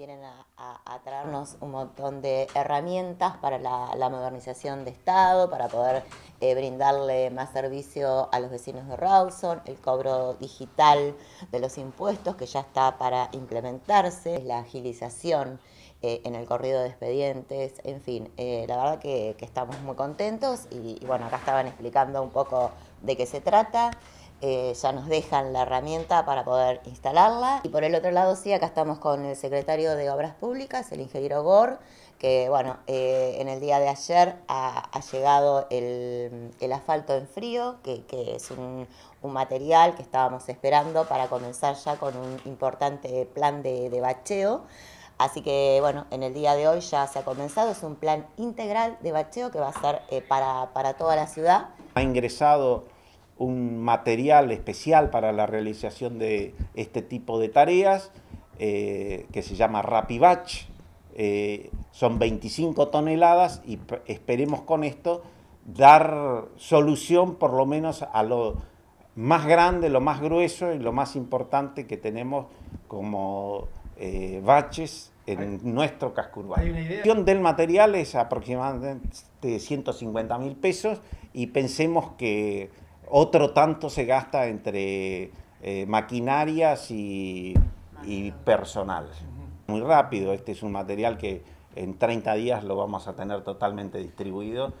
vienen a, traernos un montón de herramientas para la, modernización de Estado, para poder eh, brindarle más servicio a los vecinos de Rawson, el cobro digital de los impuestos que ya está para implementarse, la agilización eh, en el corrido de expedientes, en fin, eh, la verdad que, estamos muy contentos y bueno, acá estaban explicando un poco de qué se trata. Eh, ya nos dejan la herramienta para poder instalarla. Y por el otro lado, sí, acá estamos con el secretario de Obras Públicas, el ingeniero Gor, que bueno, eh, en el día de ayer ha, llegado el, asfalto en frío, que, es un, material que estábamos esperando para comenzar ya con un importante plan de, bacheo. Así que bueno, en el día de hoy ya se ha comenzado, es un plan integral de bacheo que va a ser eh, para, para toda la ciudad. Ha ingresado un material especial para la realización de este tipo de tareas eh, que se llama RapiBatch. Eh, son 25 toneladas y esperemos con esto dar solución por lo menos a lo más grande, lo más grueso y lo más importante que tenemos como eh, baches en nuestro casco urbano. La cuestión del material es aproximadamente 150 mil pesos y pensemos que otro tanto se gasta entre eh, maquinarias y, y personal. Muy rápido, este es un material que en 30 días lo vamos a tener totalmente distribuido.